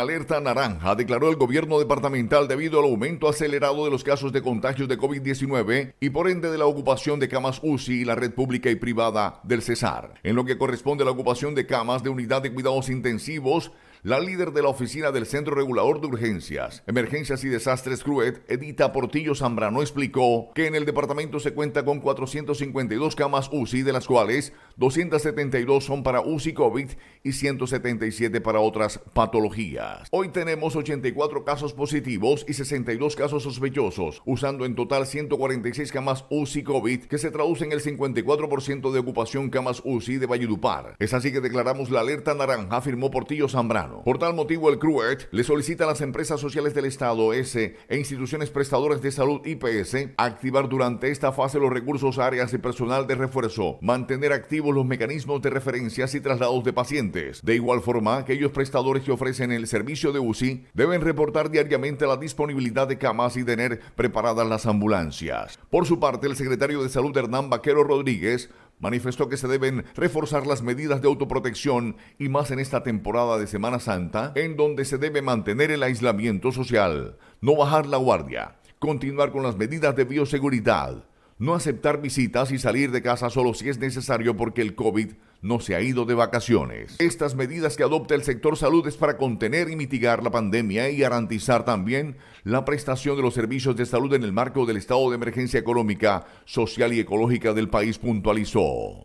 alerta naranja, declaró el gobierno departamental debido al aumento acelerado de los casos de contagios de COVID-19 y por ende de la ocupación de camas UCI y la red pública y privada del Cesar. En lo que corresponde a la ocupación de camas de unidad de cuidados intensivos, la líder de la oficina del Centro Regulador de Urgencias, Emergencias y Desastres CRUET, Edita Portillo Zambrano, explicó que en el departamento se cuenta con 452 camas UCI, de las cuales 272 son para UCI COVID y 177 para otras patologías. Hoy tenemos 84 casos positivos y 62 casos sospechosos, usando en total 146 camas UCI COVID, que se traduce en el 54% de ocupación camas UCI de Valledupar. Es así que declaramos la alerta naranja, afirmó Portillo Zambrano. Por tal motivo, el CRUET le solicita a las empresas sociales del Estado S e instituciones prestadoras de salud IPS activar durante esta fase los recursos áreas y personal de refuerzo, mantener activos los mecanismos de referencias y traslados de pacientes. De igual forma, aquellos prestadores que ofrecen el servicio de UCI deben reportar diariamente la disponibilidad de camas y tener preparadas las ambulancias. Por su parte, el secretario de Salud Hernán Vaquero Rodríguez manifestó que se deben reforzar las medidas de autoprotección y más en esta temporada de Semana Santa, en donde se debe mantener el aislamiento social, no bajar la guardia, continuar con las medidas de bioseguridad, no aceptar visitas y salir de casa solo si es necesario porque el COVID no se ha ido de vacaciones. Estas medidas que adopta el sector salud es para contener y mitigar la pandemia y garantizar también la prestación de los servicios de salud en el marco del estado de emergencia económica, social y ecológica del país, puntualizó.